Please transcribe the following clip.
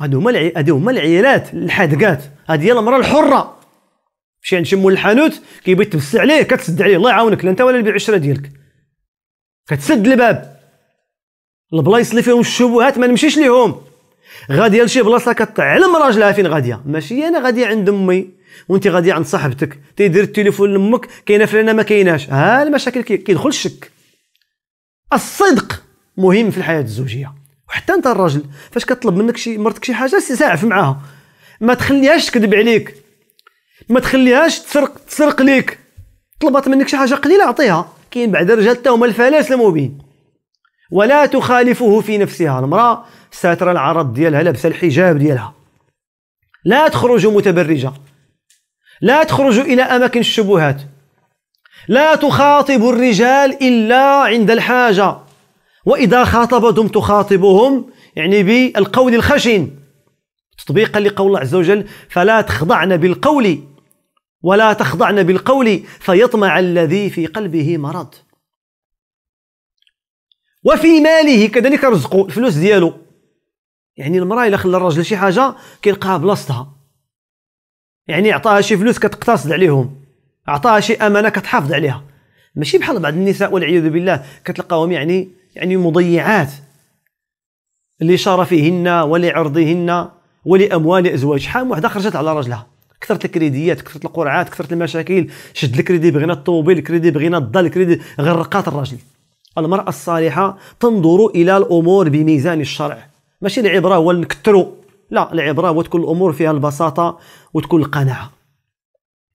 هادو هما هادو هما العيالات الحادقات هادي هي المراه الحره مشي عند شي مول الحانوت كيبغي تبس عليه كتسد عليه الله يعاونك لا انت ولا البيع العشره ديالك كتسد الباب البلايص اللي فيهم الشبهات ما نمشيش ليهم غاديه لشي بلاصه كتعلم راجلها فين غاديه ماشي انا غاديه عند امي وانت غاديه عند صاحبتك تيدير التليفون لامك كاينه فلانه ما كايناش ها المشاكل كيدخل الشك الصدق مهم في الحياه الزوجيه وحتى انت الراجل فاش كطلب منك شي مرتك شي حاجه ساعف معاها ما تخليهاش تكذب عليك ما تخليهاش تسرق تسرق ليك طلبت منك شي حاجه قليله اعطيها كاين بعد الرجال حتى هما الفلاس المبين ولا تخالفه في نفسها المراه ساتره العرض ديالها لابسه الحجاب ديالها لا تخرج متبرجه لا تخرج الى اماكن الشبهات لا تخاطب الرجال الا عند الحاجه وإذا دمت تخاطبهم يعني بالقول الخشن تطبيقا لقول الله عز وجل فلا تخضعن بالقول ولا تخضعن بالقول فيطمع الذي في قلبه مرض وفي ماله كذلك رزقه الفلوس ديالو يعني المراه الا خلى الراجل شي حاجه كيلقاها بلاصتها يعني عطاها شي فلوس كتقتصد عليهم عطاها شي امانه كتحافظ عليها ماشي بحال بعض النساء والعياذ بالله كتلقاهم يعني يعني مضيعات لشرفهن ولعرضهن ولاموال ازواج شحال واحده خرجت على رجلها كثرت الكريديات كثرت القرعات كثرت المشاكل شد الكريدي بغينا الطوبيل الكريدي بغينا الضل الكريدي غرقات الراجل المراه الصالحه تنظر الى الامور بميزان الشرع ماشي العبره هو نكثروا لا العبره هو تكون الامور فيها البساطه وتكون القناعه